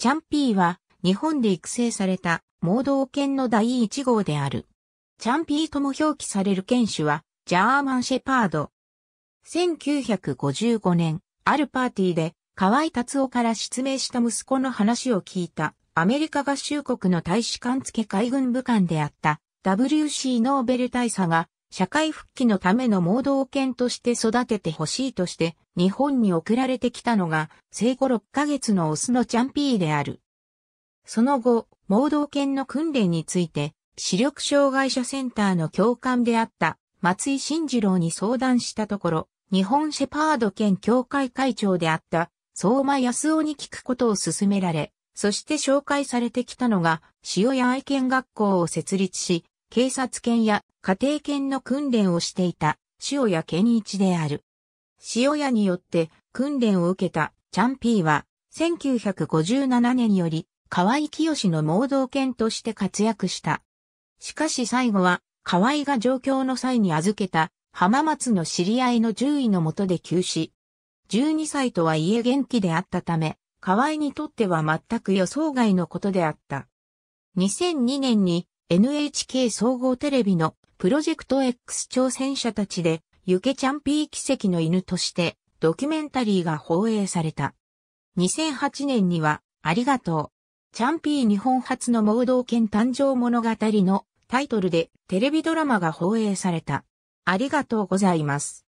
チャンピーは日本で育成された盲導犬の第1号である。チャンピーとも表記される犬種はジャーマンシェパード。1955年、あるパーティーで河合達夫から失明した息子の話を聞いたアメリカ合衆国の大使館付海軍部官であった WC ノーベル大佐が社会復帰のための盲導犬として育ててほしいとして、日本に送られてきたのが、生後6ヶ月のオスのチャンピーである。その後、盲導犬の訓練について、視力障害者センターの教官であった松井慎次郎に相談したところ、日本シェパード犬協会会長であった相馬康夫に聞くことを勧められ、そして紹介されてきたのが、塩屋愛犬学校を設立し、警察犬や家庭犬の訓練をしていた塩谷健一である。塩谷によって訓練を受けたチャンピーは1957年より河合清の盲導犬として活躍した。しかし最後は河合が上京の際に預けた浜松の知り合いの獣医のもとで急死。12歳とはいえ元気であったため、河合にとっては全く予想外のことであった。2002年に NHK 総合テレビのプロジェクト X 挑戦者たちで、ゆけちゃんピー奇跡の犬としてドキュメンタリーが放映された。2008年には、ありがとう。チャンピー日本初の盲導犬誕生物語のタイトルでテレビドラマが放映された。ありがとうございます。